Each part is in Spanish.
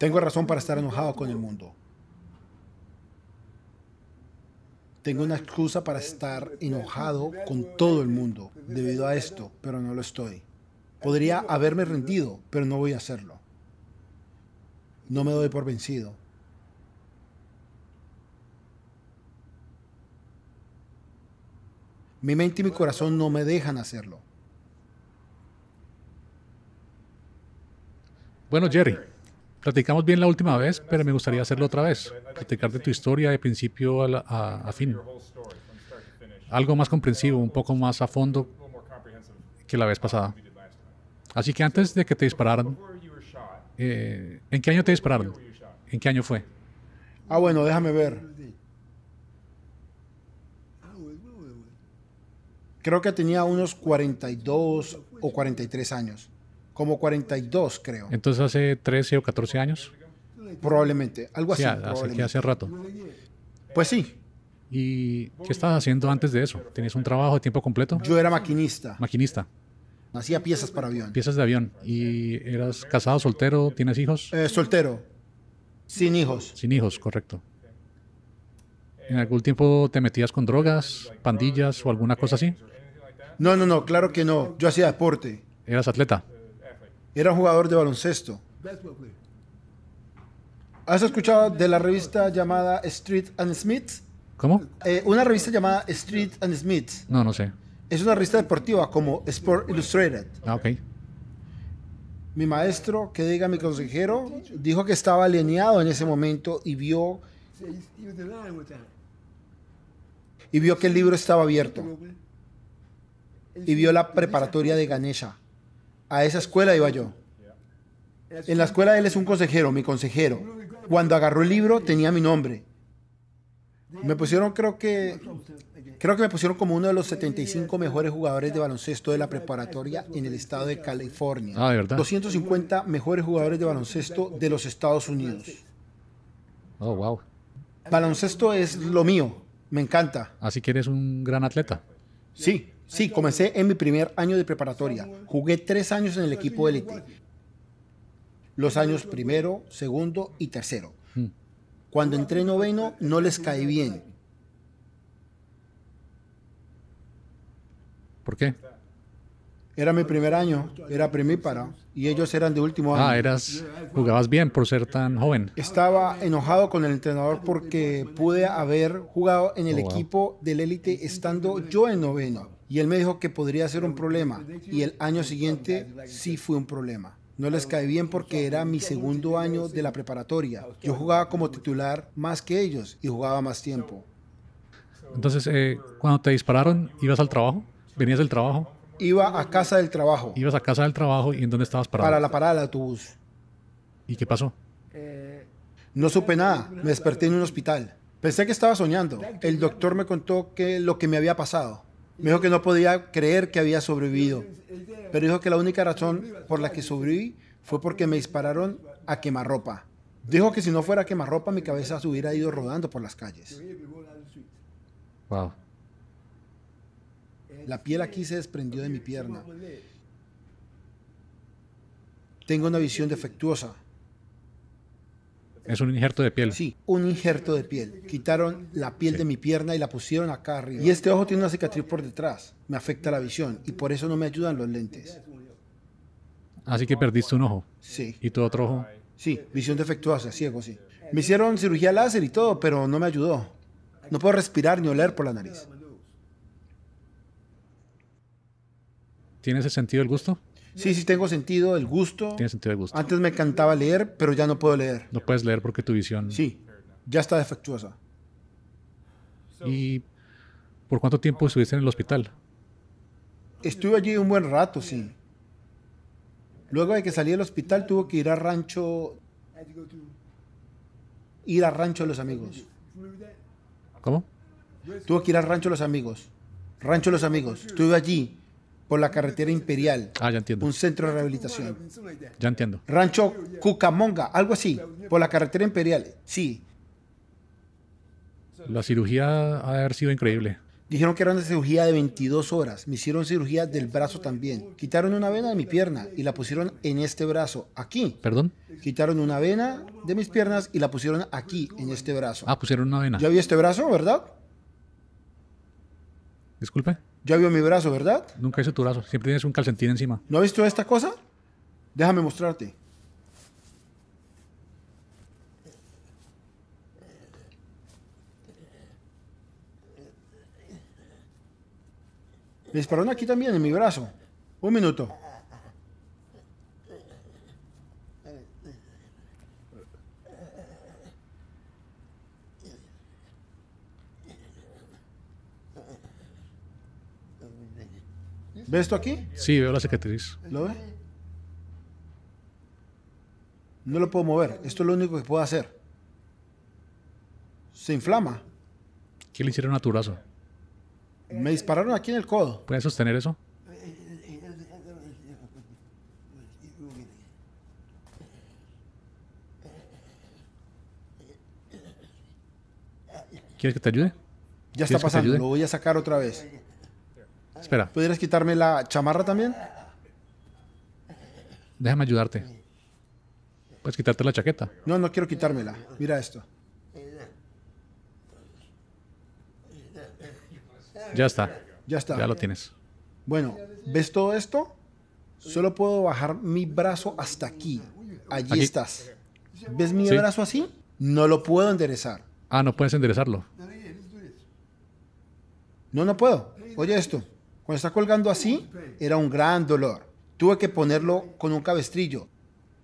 Tengo razón para estar enojado con el mundo. Tengo una excusa para estar enojado con todo el mundo debido a esto, pero no lo estoy. Podría haberme rendido, pero no voy a hacerlo. No me doy por vencido. Mi mente y mi corazón no me dejan hacerlo. Bueno, Jerry, Platicamos bien la última vez, pero me gustaría hacerlo otra vez. Platicar de tu historia de principio a, fin. Algo más comprensivo, un poco más a fondo que la vez pasada. Así que antes de que te dispararan, eh, ¿en qué año te dispararon? ¿En qué año fue? Ah, bueno, déjame ver. Creo que tenía unos 42 o 43 años. Como 42, creo. Entonces hace 13 o 14 años. Probablemente, algo así. Sí, hace, rato. Pues sí. ¿Y qué estabas haciendo antes de eso? ¿Tenías un trabajo de tiempo completo? Yo era maquinista. Maquinista. Hacía piezas para avión. Piezas de avión. ¿Y eras casado, soltero? ¿Tienes hijos? Eh, soltero. Sin hijos. Sin hijos, correcto. ¿En algún tiempo te metías con drogas, pandillas o alguna cosa así? No, no, no, claro que no. Yo hacía deporte. ¿Eras atleta? Era un jugador de baloncesto. ¿Has escuchado de la revista llamada Street and Smith? ¿Cómo? Eh, una revista llamada Street and Smith. No, no sé. Es una revista deportiva como Sport Illustrated. Ah, ok. Mi maestro, que diga mi consejero, dijo que estaba alineado en ese momento y vio este este y vio que el libro estaba abierto este y vio la preparatoria de Ganesha. A esa escuela iba yo. En la escuela él es un consejero, mi consejero. Cuando agarró el libro tenía mi nombre. Me pusieron, creo que, creo que me pusieron como uno de los 75 mejores jugadores de baloncesto de la preparatoria en el estado de California. Ah, de verdad. 250 mejores jugadores de baloncesto de los Estados Unidos. Oh, wow. Baloncesto es lo mío, me encanta. Así que eres un gran atleta. Sí, Sí, comencé en mi primer año de preparatoria. Jugué tres años en el equipo élite. Los años primero, segundo y tercero. Hmm. Cuando entré noveno no les caí bien. ¿Por qué? Era mi primer año, era primípara, y ellos eran de último ah, año. Ah, eras, jugabas bien por ser tan joven. Estaba enojado con el entrenador porque pude haber jugado en el oh, equipo del élite estando yo en noveno. Y él me dijo que podría ser un pues, problema. Y el año siguiente sí fue un problema. No les caí bien porque era mi segundo año de la preparatoria. Yo jugaba como titular más que ellos y jugaba más tiempo. Entonces, eh, cuando te dispararon, ¿ibas al trabajo? ¿Venías del trabajo? Iba a casa del trabajo. Ibas a casa del trabajo y ¿en dónde estabas parado? Para la parada del autobús. ¿Y qué pasó? Eh, no supe nada. Me desperté en un hospital. Pensé que estaba soñando. El doctor me contó que lo que me había pasado. Me dijo que no podía creer que había sobrevivido, pero dijo que la única razón por la que sobreviví fue porque me dispararon a quemarropa. Dijo que si no fuera a quemarropa, mi cabeza se hubiera ido rodando por las calles. Wow. La piel aquí se desprendió de mi pierna. Tengo una visión defectuosa. Es un injerto de piel. Sí, un injerto de piel. Quitaron la piel de mi pierna y la pusieron acá arriba. Y este ojo tiene una cicatriz por detrás. Me afecta la visión y por eso no me ayudan los lentes. Así que perdiste un ojo. Sí. ¿Y tu otro ojo? Sí, visión defectuosa, ciego, sí. Me hicieron cirugía láser y todo, pero no me ayudó. No puedo respirar ni oler por la nariz. ¿Tienes ese sentido del gusto? Sí, sí tengo sentido el gusto. sentido el gusto. Antes me encantaba leer, pero ya no puedo leer. No puedes leer porque tu visión... Sí, ya está defectuosa. ¿Y por cuánto tiempo estuviste en el hospital? Estuve allí un buen rato, sí. Luego de que salí del hospital tuvo que ir a rancho... Ir a rancho de los amigos. ¿Cómo? Tuvo que ir al rancho de los amigos. Rancho de los amigos. Estuve allí por la carretera Imperial. Ah, ya entiendo. Un centro de rehabilitación. Ya entiendo. Rancho Cucamonga, algo así, por la carretera Imperial. Sí. La cirugía ha de haber sido increíble. Dijeron que era una cirugía de 22 horas. Me hicieron cirugía del brazo también. Quitaron una vena de mi pierna y la pusieron en este brazo, aquí. ¿Perdón? Quitaron una vena de mis piernas y la pusieron aquí, en este brazo. Ah, pusieron una vena. ¿Ya vi este brazo, verdad? Disculpe. Ya vio mi brazo, ¿verdad? Nunca hice tu brazo. Siempre tienes un calcetín encima. ¿No has visto esta cosa? Déjame mostrarte. Me dispararon aquí también, en mi brazo. Un minuto. ¿Ves esto aquí? Sí, veo la cicatriz. ¿Lo ve? No lo puedo mover. Esto es lo único que puedo hacer. Se inflama. ¿Qué le hicieron a Turazo? Me dispararon aquí en el codo. ¿Puedes sostener eso? ¿Quieres que te ayude? Ya está pasando. Lo voy a sacar otra vez. Espera. ¿Pudieras quitarme la chamarra también? Déjame ayudarte. Puedes quitarte la chaqueta. No, no quiero quitármela. Mira esto. Ya está. Ya está. Ya lo tienes. Bueno, ¿ves todo esto? Solo puedo bajar mi brazo hasta aquí. Allí estás. ¿Ves mi brazo así? No lo puedo enderezar. Ah, no puedes enderezarlo. No, no puedo. Oye esto. Cuando está colgando así, era un gran dolor. Tuve que ponerlo con un cabestrillo.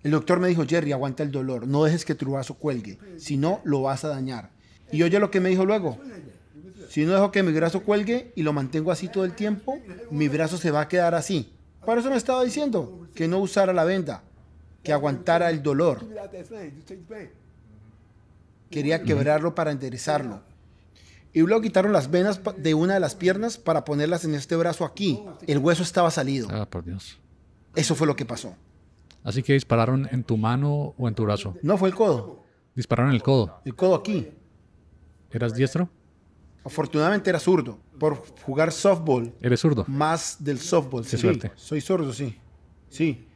El doctor me dijo, Jerry, aguanta el dolor, no dejes que tu brazo cuelgue, si no, lo vas a dañar. Y oye lo que me dijo luego, si no dejo que mi brazo cuelgue y lo mantengo así todo el tiempo, mi brazo se va a quedar así. Para eso me estaba diciendo que no usara la venda, que aguantara el dolor. Quería quebrarlo para enderezarlo. Y luego quitaron las venas de una de las piernas para ponerlas en este brazo aquí. El hueso estaba salido. Ah, por Dios. Eso fue lo que pasó. Así que dispararon en tu mano o en tu brazo. No, fue el codo. Dispararon en el codo. El codo aquí. ¿Eras diestro? Afortunadamente era zurdo. Por jugar softball. ¿Eres zurdo? Más del softball. Qué sí, suerte. Soy zurdo, sí. Sí.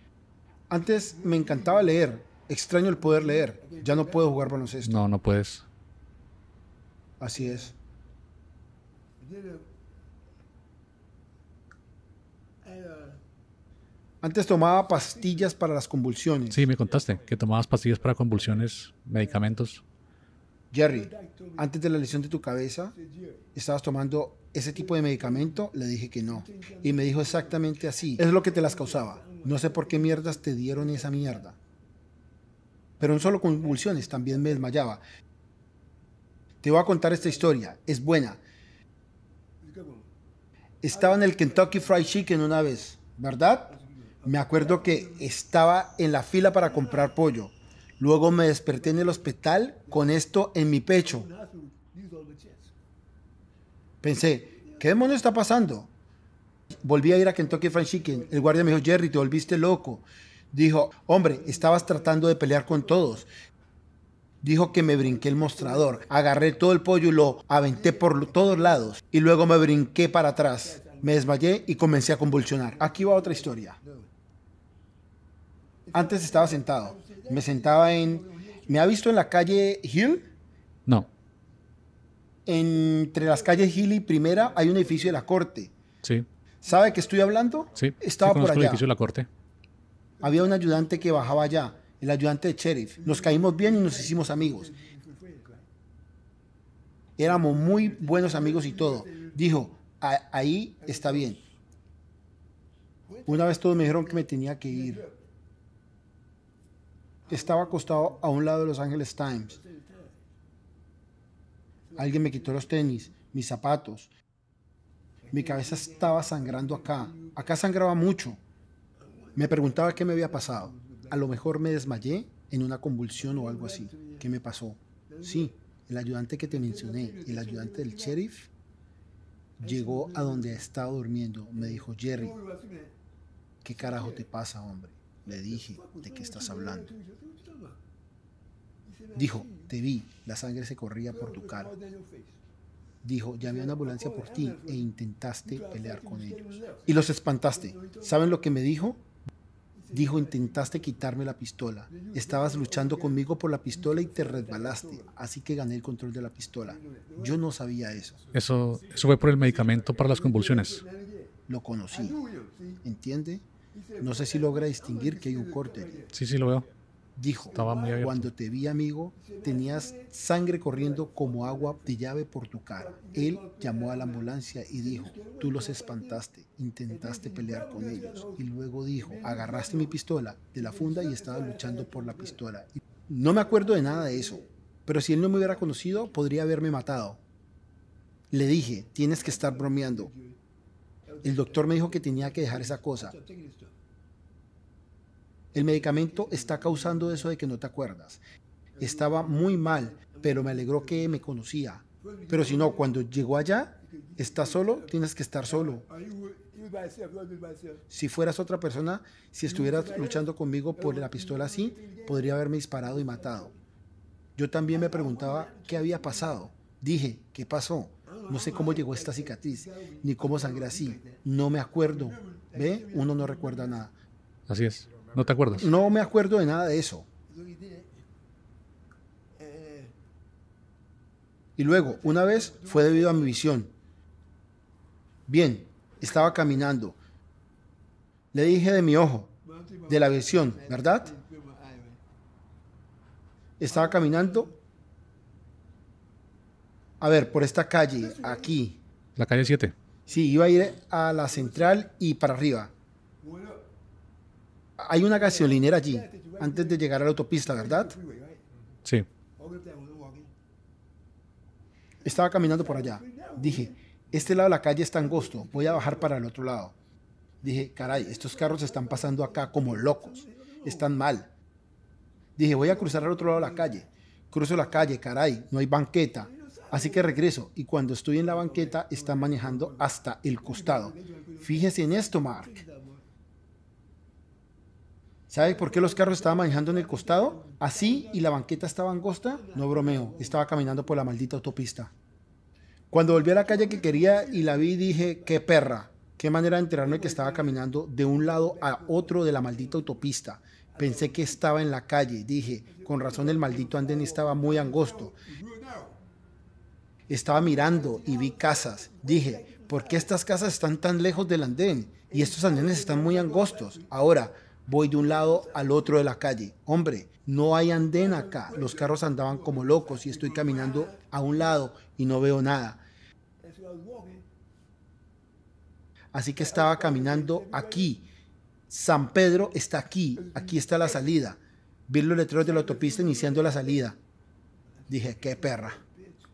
Antes me encantaba leer. Extraño el poder leer. Ya no puedo jugar baloncesto. No, no puedes. Así es. Antes tomaba pastillas para las convulsiones. Sí, me contaste que tomabas pastillas para convulsiones, medicamentos. Jerry, antes de la lesión de tu cabeza, ¿estabas tomando ese tipo de medicamento? Le dije que no. Y me dijo exactamente así. Es lo que te las causaba. No sé por qué mierdas te dieron esa mierda. Pero no solo convulsiones, también me desmayaba. Te voy a contar esta historia. Es buena. Estaba en el Kentucky Fried Chicken una vez, ¿verdad? Me acuerdo que estaba en la fila para comprar pollo. Luego me desperté en el hospital con esto en mi pecho. Pensé, ¿qué demonios está pasando? Volví a ir a Kentucky Fried Chicken. El guardia me dijo, Jerry, te volviste loco. Dijo, hombre, estabas tratando de pelear con todos. Dijo que me brinqué el mostrador, agarré todo el pollo y lo aventé por todos lados y luego me brinqué para atrás. Me desmayé y comencé a convulsionar. Aquí va otra historia. Antes estaba sentado. Me sentaba en... ¿Me ha visto en la calle Hill? No. Entre las calles Hill y Primera hay un edificio de la Corte. Sí. ¿Sabe que estoy hablando? Sí. Estaba por allá. edificio de la Corte. Había un ayudante que bajaba allá el ayudante de sheriff. Nos caímos bien y nos hicimos amigos. Éramos muy buenos amigos y todo. Dijo, ahí está bien. Una vez todos me dijeron que me tenía que ir. Estaba acostado a un lado de Los Angeles Times. Alguien me quitó los tenis, mis zapatos. Mi cabeza estaba sangrando acá. Acá sangraba mucho. Me preguntaba qué me había pasado a lo mejor me desmayé en una convulsión o algo así. ¿Qué me pasó? Sí, el ayudante que te mencioné, el ayudante del sheriff, llegó a donde estaba durmiendo. Me dijo, Jerry, ¿qué carajo te pasa, hombre? Le dije, ¿de qué estás hablando? Dijo, te vi, la sangre se corría por tu cara. Dijo, llamé a una ambulancia por ti e intentaste pelear con ellos. Y los espantaste. ¿Saben lo que me dijo? Dijo, intentaste quitarme la pistola. Estabas luchando conmigo por la pistola y te resbalaste, así que gané el control de la pistola. Yo no sabía eso. Eso, fue por el medicamento para las convulsiones. Lo conocí. ¿Entiende? No sé si logra distinguir que hay un corte. Sí, sí, lo veo dijo, cuando te vi amigo, tenías sangre corriendo como agua de llave por tu cara. Él llamó a la ambulancia y dijo, tú los espantaste, intentaste pelear con ellos. Y luego dijo, agarraste mi pistola de la funda y estaba luchando por la pistola. no me acuerdo de nada de eso, pero si él no me hubiera conocido, podría haberme matado. Le dije, tienes que estar bromeando. El doctor me dijo que tenía que dejar esa cosa. El medicamento está causando eso de que no te acuerdas. Estaba muy mal, pero me alegró que me conocía. Pero si no, cuando llegó allá, estás solo, tienes que estar solo. Si fueras otra persona, si estuvieras luchando conmigo por la pistola así, podría haberme disparado y matado. Yo también me preguntaba qué había pasado. Dije, ¿qué pasó? No sé cómo llegó esta cicatriz, ni cómo sangré así. No me acuerdo. ¿Ve? Uno no recuerda nada. Así es. ¿No te acuerdas? No me acuerdo de nada de eso. Y luego, una vez fue debido a mi visión. Bien, estaba caminando. Le dije de mi ojo, de la visión, ¿verdad? Estaba caminando. A ver, por esta calle, aquí. La calle 7. Sí, iba a ir a la central y para arriba hay una gasolinera allí, antes de llegar a la autopista, ¿verdad? Sí. Estaba caminando por allá. Dije, este lado de la calle está angosto, voy a bajar para el otro lado. Dije, caray, estos carros están pasando acá como locos, están mal. Dije, voy a cruzar al otro lado de la calle. Cruzo la calle, caray, no hay banqueta. Así que regreso y cuando estoy en la banqueta están manejando hasta el costado. Fíjese en esto, Mark. ¿Sabes por qué los carros estaban manejando en el costado? Así y la banqueta estaba angosta. No bromeo, estaba caminando por la maldita autopista. Cuando volví a la calle que quería y la vi, dije, qué perra, qué manera de enterarme que estaba caminando de un lado a otro de la maldita autopista. Pensé que estaba en la calle, dije, con razón el maldito andén estaba muy angosto. Estaba mirando y vi casas. Dije, ¿por qué estas casas están tan lejos del andén? Y estos andenes están muy angostos. Ahora, voy de un lado al otro de la calle. Hombre, no hay andén acá. Los carros andaban como locos y estoy caminando a un lado y no veo nada. Así que estaba caminando aquí. San Pedro está aquí. Aquí está la salida. Vi los letreros de la autopista iniciando la salida. Dije, qué perra.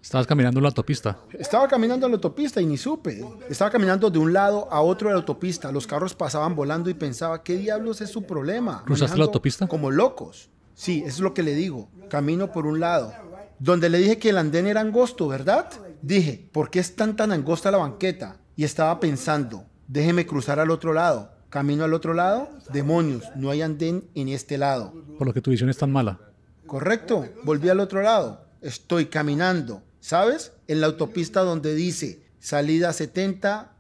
Estabas caminando en la autopista. Estaba caminando en la autopista y ni supe. Estaba caminando de un lado a otro de la autopista. Los carros pasaban volando y pensaba, ¿qué diablos es su problema? ¿Cruzaste la autopista? Como locos. Sí, eso es lo que le digo. Camino por un lado. Donde le dije que el andén era angosto, ¿verdad? Dije, ¿por qué es tan tan angosta la banqueta? Y estaba pensando, déjeme cruzar al otro lado. Camino al otro lado, demonios, no hay andén en este lado. Por lo que tu visión es tan mala. Correcto, volví al otro lado. Estoy caminando. ¿sabes? En la autopista donde dice salida 70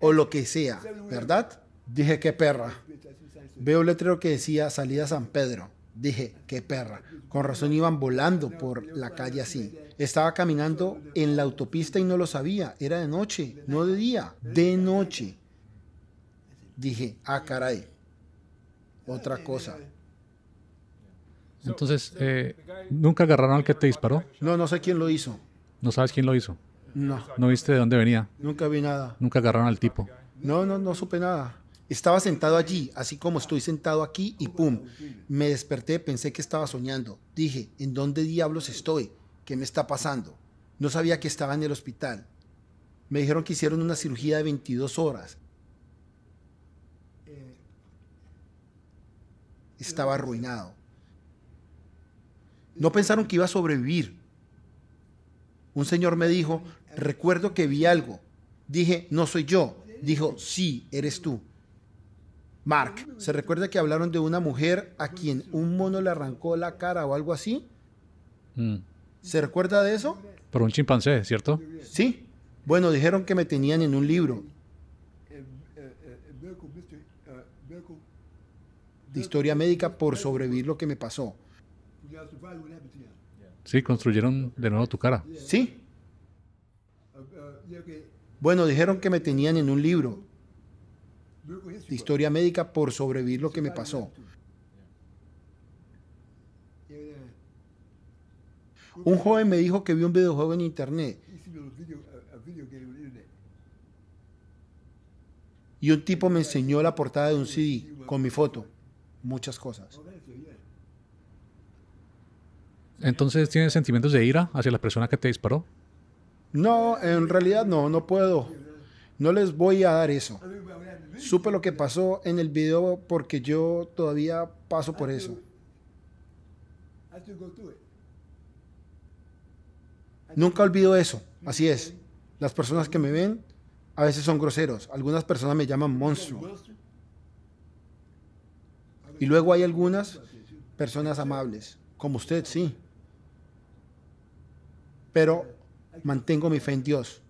o lo que sea, ¿verdad? Dije, qué perra. Veo un letrero que decía salida San Pedro. Dije, qué perra. Con razón iban volando por la calle así. Estaba caminando en la autopista y no lo sabía. Era de noche, no de día, de noche. Dije, ah, caray. Otra cosa. Entonces, eh, ¿nunca agarraron al que te disparó? No, no sé quién lo hizo. ¿No sabes quién lo hizo? No. ¿No viste de dónde venía? Nunca vi nada. ¿Nunca agarraron al tipo? No, no, no supe nada. Estaba sentado allí, así como estoy sentado aquí, y pum, me desperté, pensé que estaba soñando. Dije, ¿en dónde diablos estoy? ¿Qué me está pasando? No sabía que estaba en el hospital. Me dijeron que hicieron una cirugía de 22 horas. Estaba arruinado. No pensaron que iba a sobrevivir un señor me dijo, recuerdo que vi algo. Dije, no soy yo. Dijo, sí, eres tú. Mark, ¿se recuerda que hablaron de una mujer a quien un mono le arrancó la cara o algo así? Mm. ¿Se recuerda de eso? Por un chimpancé, ¿cierto? Sí. Bueno, dijeron que me tenían en un libro. De historia médica por sobrevivir lo que me pasó. Sí, construyeron de nuevo tu cara. Sí. Bueno, dijeron que me tenían en un libro de historia médica por sobrevivir lo que me pasó. Un joven me dijo que vio un videojuego en internet. Y un tipo me enseñó la portada de un CD con mi foto. Muchas cosas. Entonces, ¿tienes sentimientos de ira hacia la persona que te disparó? No, en realidad no, no puedo. No les voy a dar eso. Supe lo que pasó en el video porque yo todavía paso por eso. Nunca olvido eso, así es. Las personas que me ven a veces son groseros, algunas personas me llaman monstruo. Y luego hay algunas personas amables, como usted, sí pero mantengo mi fe en Dios.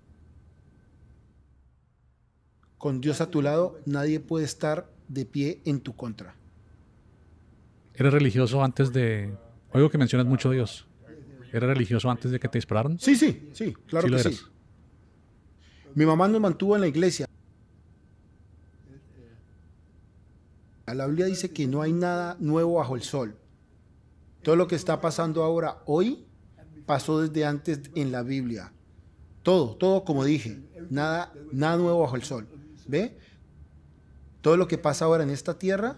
Con Dios a tu lado, nadie puede estar de pie en tu contra. ¿Eres religioso antes de... Oigo que mencionas mucho a Dios. ¿Eres religioso antes de que te dispararon? Sí, sí, sí, claro que sí. Mi mamá nos mantuvo en la iglesia. La Biblia dice que no hay nada nuevo bajo el sol. Todo lo que está pasando ahora, hoy, pasó desde antes en la Biblia. Todo, todo como dije, nada, nada nuevo bajo el sol. ¿Ve? Todo lo que pasa ahora en esta tierra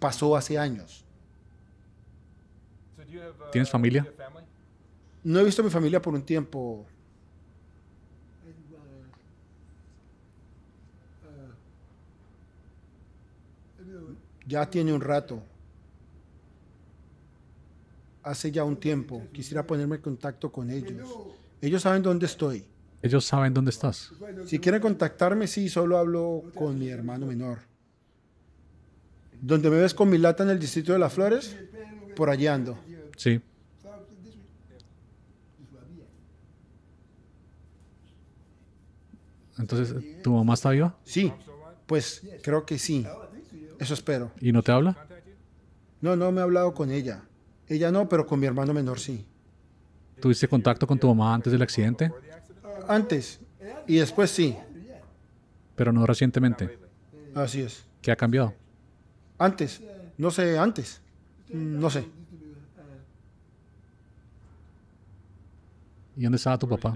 pasó hace años. ¿Tienes familia? No he visto a mi familia por un tiempo. Ya tiene un rato hace ya un tiempo. Quisiera ponerme en contacto con ellos. Ellos saben dónde estoy. Ellos saben dónde estás. Si quieren contactarme, sí, solo hablo con mi hermano menor. ¿Dónde me ves con mi lata en el distrito de las flores, por allí ando. Sí. Entonces, ¿tu mamá está viva? Sí, pues creo que sí. Eso espero. ¿Y no te habla? No, no me he hablado con ella. Ella no, pero con mi hermano menor sí. ¿Tuviste contacto con tu mamá antes del accidente? Ah, antes y después sí. Pero no recientemente. Así es. ¿Qué ha cambiado? Antes, no sé, antes. Mm, no sé. ¿Y dónde estaba tu papá?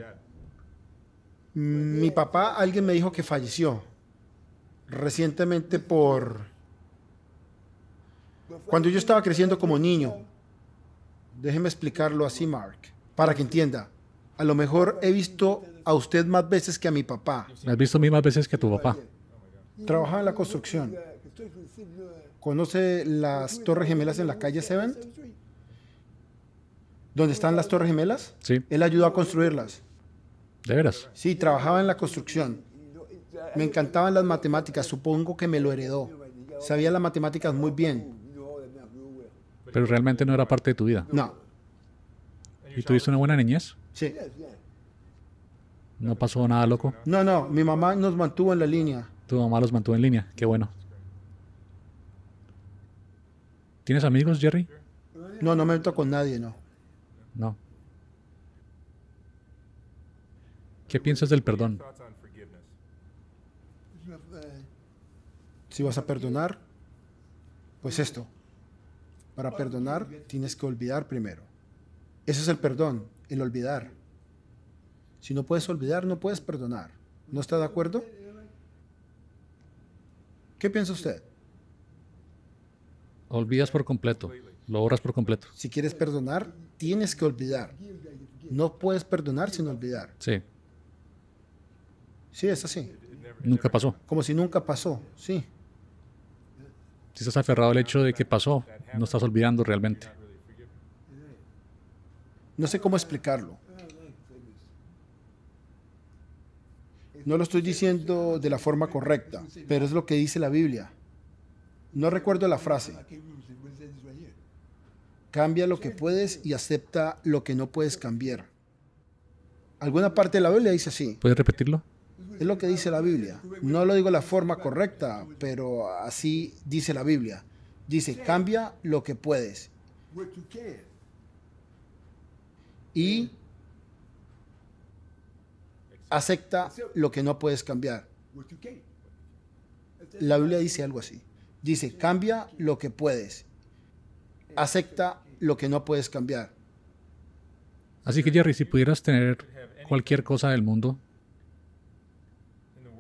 Mm, mi papá, alguien me dijo que falleció recientemente por... Cuando yo estaba creciendo como niño, déjeme explicarlo así, Mark, para que entienda. A lo mejor he visto a usted más veces que a mi papá. Me has visto a mí más veces que a tu papá. Trabajaba en la construcción. ¿Conoce las Torres Gemelas en la calle 7? ¿Dónde están las Torres Gemelas? Sí. Él ayudó a construirlas. ¿De veras? Sí, trabajaba en la construcción. Me encantaban las matemáticas, supongo que me lo heredó. Sabía las matemáticas muy bien. Pero realmente no era parte de tu vida. No. ¿Y tuviste una buena niñez? Sí. ¿No pasó nada loco? No, no, mi mamá nos mantuvo en la línea. Tu mamá los mantuvo en línea, qué bueno. ¿Tienes amigos, Jerry? No, no me meto con nadie, no. No. ¿Qué piensas del perdón? Si vas a perdonar, pues esto. Para perdonar tienes que olvidar primero. Ese es el perdón, el olvidar. Si no puedes olvidar, no puedes perdonar. ¿No está de acuerdo? ¿Qué piensa usted? Olvidas por completo, lo borras por completo. Si quieres perdonar, tienes que olvidar. No puedes perdonar sin olvidar. Sí. Sí, es así. Nunca pasó. Como si nunca pasó, sí. Si estás aferrado al hecho de que pasó, no estás olvidando realmente. No sé cómo explicarlo. No lo estoy diciendo de la forma correcta, pero es lo que dice la Biblia. No recuerdo la frase. Cambia lo que puedes y acepta lo que no puedes cambiar. Alguna parte de la Biblia dice así. ¿Puedes repetirlo? Es lo que dice la Biblia. No lo digo de la forma correcta, pero así dice la Biblia. Dice, cambia lo que puedes. Y acepta lo que no puedes cambiar. La Biblia dice algo así. Dice, cambia lo que puedes. Acepta lo que no puedes cambiar. Así que Jerry, si pudieras tener cualquier cosa del mundo,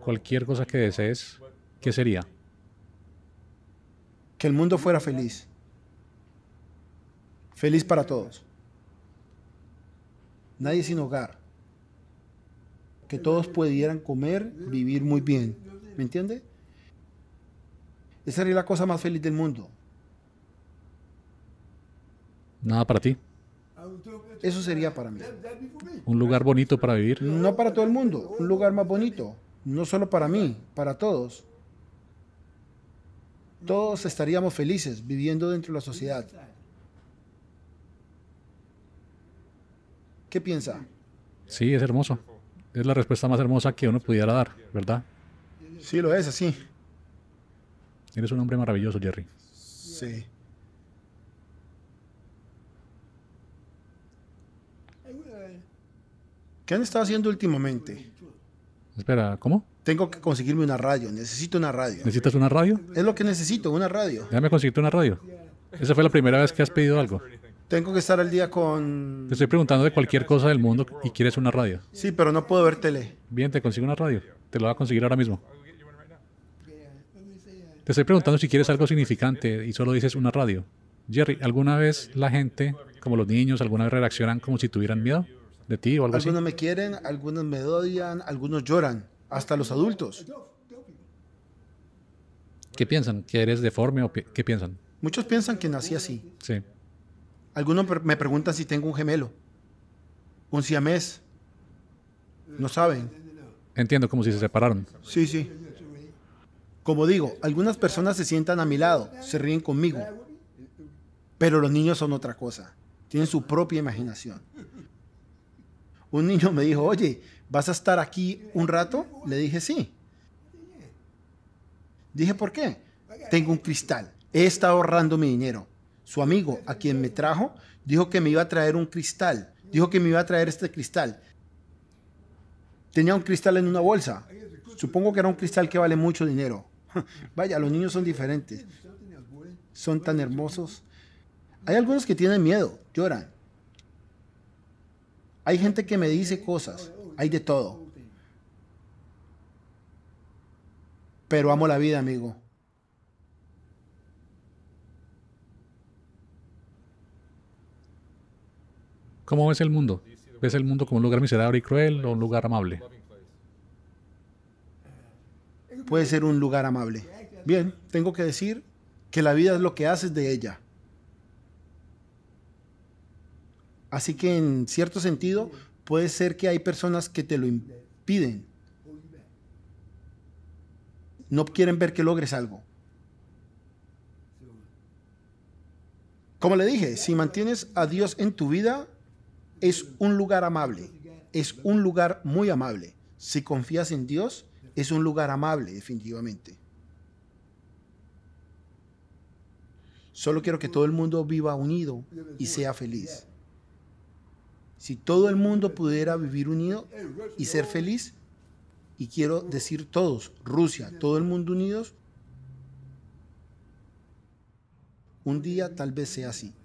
cualquier cosa que desees, ¿qué sería? que el mundo fuera feliz. Feliz para todos. Nadie sin hogar. Que todos pudieran comer, vivir muy bien. ¿Me entiende? Esa sería la cosa más feliz del mundo. Nada para ti. Eso sería para mí. Un lugar bonito para vivir. No para todo el mundo, un lugar más bonito. No solo para mí, para todos todos estaríamos felices viviendo dentro de la sociedad. ¿Qué piensa? Sí, es hermoso. Es la respuesta más hermosa que uno pudiera dar, ¿verdad? Sí, lo es, así. Eres un hombre maravilloso, Jerry. Sí. ¿Qué han estado haciendo últimamente? Espera, ¿cómo? tengo que conseguirme una radio, necesito una radio. ¿Necesitas una radio? Es lo que necesito, una radio. Ya conseguirte una radio. ¿Esa fue la primera vez que has pedido algo? Tengo que estar al día con... Te estoy preguntando de cualquier cosa del mundo y quieres una radio. Sí, pero no puedo ver tele. Bien, te consigo una radio. Te lo voy a conseguir ahora mismo. Te estoy preguntando si quieres algo significante y solo dices una radio. Jerry, ¿alguna vez la gente, como los niños, alguna vez reaccionan como si tuvieran miedo de ti o algo así? Algunos me quieren, algunos me odian, algunos lloran hasta los adultos. ¿Qué piensan? ¿Que eres deforme o qué piensan? Muchos piensan que nací así. Sí. Algunos me preguntan si tengo un gemelo, un siamés. No saben. Entiendo como si se separaron. Sí, sí. Como digo, algunas personas se sientan a mi lado, se ríen conmigo. Pero los niños son otra cosa. Tienen su propia imaginación. Un niño me dijo, oye, ¿vas a estar aquí un rato? Le dije, sí. Dije, ¿por qué? Tengo un cristal. He estado ahorrando mi dinero. Su amigo, a quien me trajo, dijo que me iba a traer un cristal. Dijo que me iba a traer este cristal. Tenía un cristal en una bolsa. Supongo que era un cristal que vale mucho dinero. Vaya, los niños son diferentes. Son tan hermosos. Hay algunos que tienen miedo, lloran. Hay gente que me dice cosas. Hay de todo. Pero amo la vida, amigo. ¿Cómo ves el mundo? ¿Ves el mundo como un lugar miserable y cruel o un lugar amable? Puede ser un lugar amable. Bien, tengo que decir que la vida es lo que haces de ella. Así que en cierto sentido, Puede ser que hay personas que te lo impiden. No quieren ver que logres algo. Como le dije, si mantienes a Dios en tu vida, es un lugar amable. Es un lugar muy amable. Si confías en Dios, es un lugar amable, definitivamente. Solo quiero que todo el mundo viva unido y sea feliz. Si todo el mundo pudiera vivir unido y ser feliz, y quiero decir todos, Rusia, todo el mundo unidos, un día tal vez sea así.